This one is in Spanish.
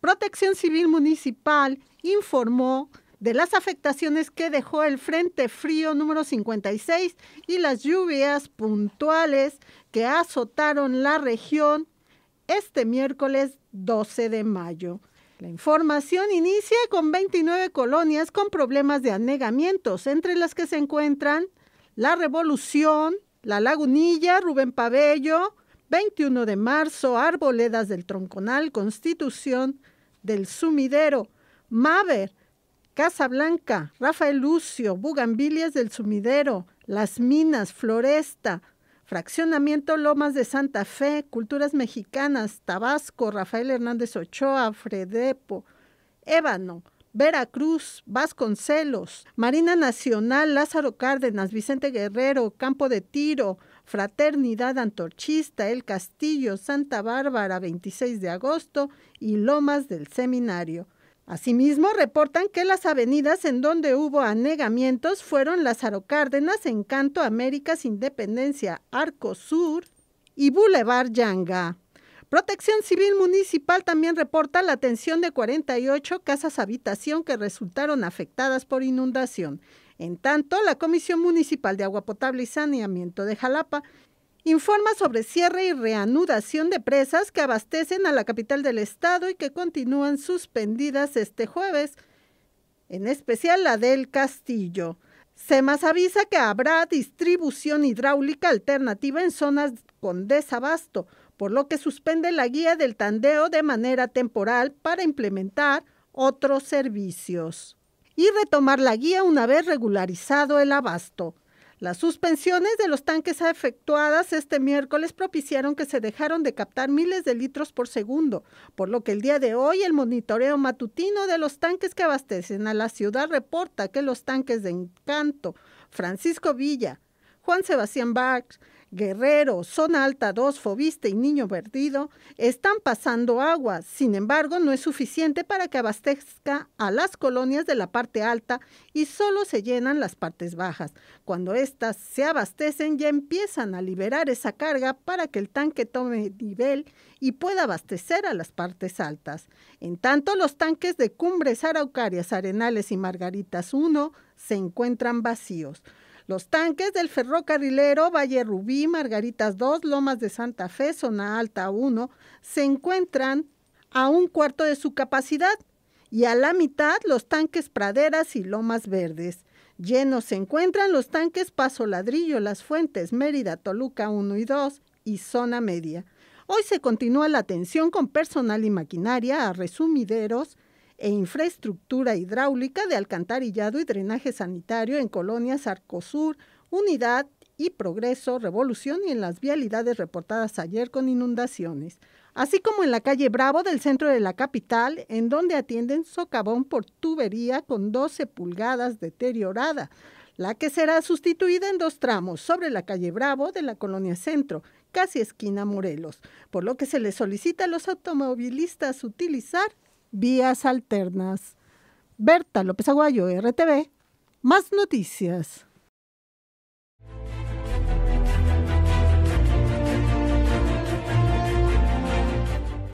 Protección Civil Municipal informó de las afectaciones que dejó el Frente Frío número 56 y las lluvias puntuales que azotaron la región este miércoles 12 de mayo. La información inicia con 29 colonias con problemas de anegamientos, entre las que se encuentran La Revolución, La Lagunilla, Rubén Pabello, 21 de marzo, Arboledas del Tronconal, Constitución del Sumidero, Maver, Blanca, Rafael Lucio, Bugambilias del Sumidero, Las Minas, Floresta, Fraccionamiento Lomas de Santa Fe, Culturas Mexicanas, Tabasco, Rafael Hernández Ochoa, Fredepo, Ébano, Veracruz, Vasconcelos, Marina Nacional, Lázaro Cárdenas, Vicente Guerrero, Campo de Tiro, Fraternidad Antorchista, El Castillo, Santa Bárbara, 26 de agosto y Lomas del Seminario. Asimismo, reportan que las avenidas en donde hubo anegamientos fueron Lázaro Cárdenas, Encanto, Américas, Independencia, Arco Sur y Boulevard Yanga. Protección Civil Municipal también reporta la atención de 48 casas habitación que resultaron afectadas por inundación. En tanto, la Comisión Municipal de Agua Potable y Saneamiento de Jalapa informa sobre cierre y reanudación de presas que abastecen a la capital del estado y que continúan suspendidas este jueves, en especial la del Castillo. SEMAS avisa que habrá distribución hidráulica alternativa en zonas con desabasto, por lo que suspende la guía del tandeo de manera temporal para implementar otros servicios y retomar la guía una vez regularizado el abasto. Las suspensiones de los tanques efectuadas este miércoles propiciaron que se dejaron de captar miles de litros por segundo, por lo que el día de hoy el monitoreo matutino de los tanques que abastecen a la ciudad reporta que los tanques de Encanto, Francisco Villa, Juan Sebastián Bach, Guerrero, Zona Alta 2, Fobiste y Niño Perdido están pasando agua. Sin embargo, no es suficiente para que abastezca a las colonias de la parte alta y solo se llenan las partes bajas. Cuando éstas se abastecen, ya empiezan a liberar esa carga para que el tanque tome nivel y pueda abastecer a las partes altas. En tanto, los tanques de Cumbres Araucarias, Arenales y Margaritas 1 se encuentran vacíos. Los tanques del ferrocarrilero Valle Rubí, Margaritas 2, Lomas de Santa Fe, Zona Alta 1, se encuentran a un cuarto de su capacidad y a la mitad los tanques Praderas y Lomas Verdes. Llenos se encuentran los tanques Paso Ladrillo, Las Fuentes, Mérida, Toluca 1 y 2 y Zona Media. Hoy se continúa la atención con personal y maquinaria a resumideros e infraestructura hidráulica de alcantarillado y drenaje sanitario en colonias Arcosur, Unidad y Progreso, Revolución y en las vialidades reportadas ayer con inundaciones, así como en la calle Bravo del centro de la capital, en donde atienden socavón por tubería con 12 pulgadas deteriorada, la que será sustituida en dos tramos sobre la calle Bravo de la colonia Centro, casi esquina Morelos, por lo que se le solicita a los automovilistas utilizar vías alternas. Berta López Aguayo, RTV, más noticias.